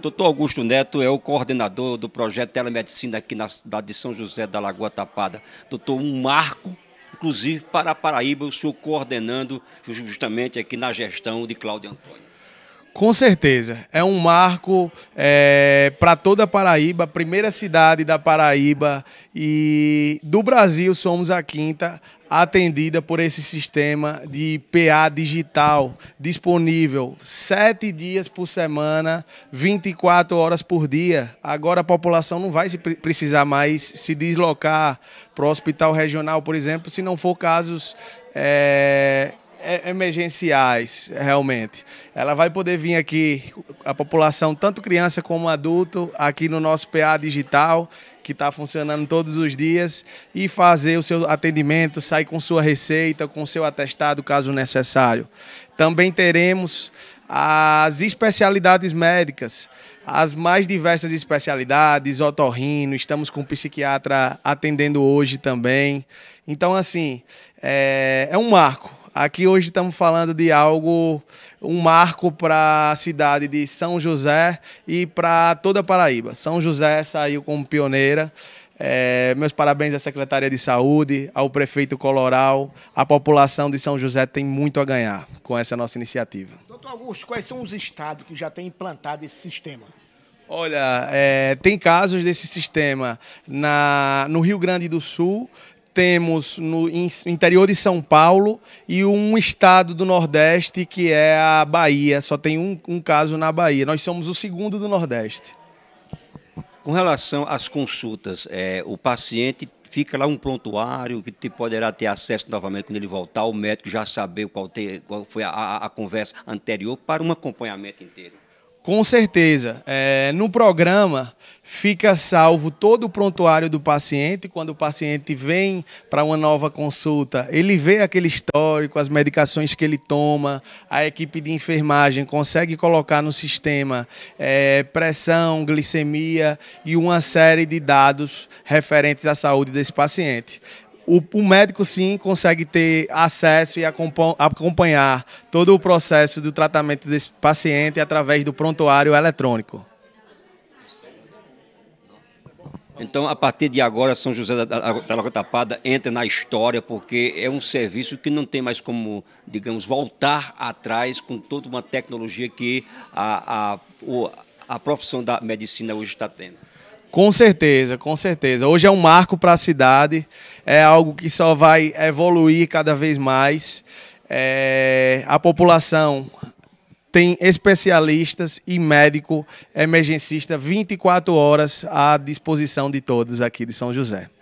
Doutor Augusto Neto é o coordenador do projeto Telemedicina aqui na cidade de São José da Lagoa Tapada. Doutor, um marco, inclusive para a Paraíba, o senhor coordenando justamente aqui na gestão de Cláudio Antônio. Com certeza. É um marco é, para toda a Paraíba, primeira cidade da Paraíba e do Brasil somos a quinta atendida por esse sistema de PA digital disponível sete dias por semana, 24 horas por dia. Agora a população não vai precisar mais se deslocar para o hospital regional, por exemplo, se não for casos é, é, emergenciais, realmente. Ela vai poder vir aqui, a população, tanto criança como adulto, aqui no nosso PA digital, que está funcionando todos os dias, e fazer o seu atendimento, sair com sua receita, com seu atestado, caso necessário. Também teremos as especialidades médicas, as mais diversas especialidades, otorrino, estamos com um psiquiatra atendendo hoje também. Então, assim, é, é um marco Aqui hoje estamos falando de algo, um marco para a cidade de São José e para toda a Paraíba. São José saiu como pioneira. É, meus parabéns à Secretaria de Saúde, ao prefeito Coloral. A população de São José tem muito a ganhar com essa nossa iniciativa. Doutor Augusto, quais são os estados que já têm implantado esse sistema? Olha, é, tem casos desse sistema na, no Rio Grande do Sul, temos no interior de São Paulo e um estado do Nordeste que é a Bahia. Só tem um, um caso na Bahia. Nós somos o segundo do Nordeste. Com relação às consultas, é, o paciente fica lá um prontuário que te poderá ter acesso novamente quando ele voltar, o médico já saber qual, qual foi a, a, a conversa anterior para um acompanhamento inteiro. Com certeza. É, no programa fica salvo todo o prontuário do paciente. Quando o paciente vem para uma nova consulta, ele vê aquele histórico, as medicações que ele toma, a equipe de enfermagem consegue colocar no sistema é, pressão, glicemia e uma série de dados referentes à saúde desse paciente o, o, médico sim consegue ter acesso e acompanhar todo o processo do tratamento desse paciente através do prontuário eletrônico. Então, a partir de agora, São José da, da Lagoa Tapada entra na história, porque é um serviço que não tem mais como, digamos, voltar atrás com toda uma tecnologia que a, a, a profissão da medicina hoje está tendo. Com certeza, com certeza. Hoje é um marco para a cidade, é algo que só vai evoluir cada vez mais. É, a população tem especialistas e médico emergencista 24 horas à disposição de todos aqui de São José.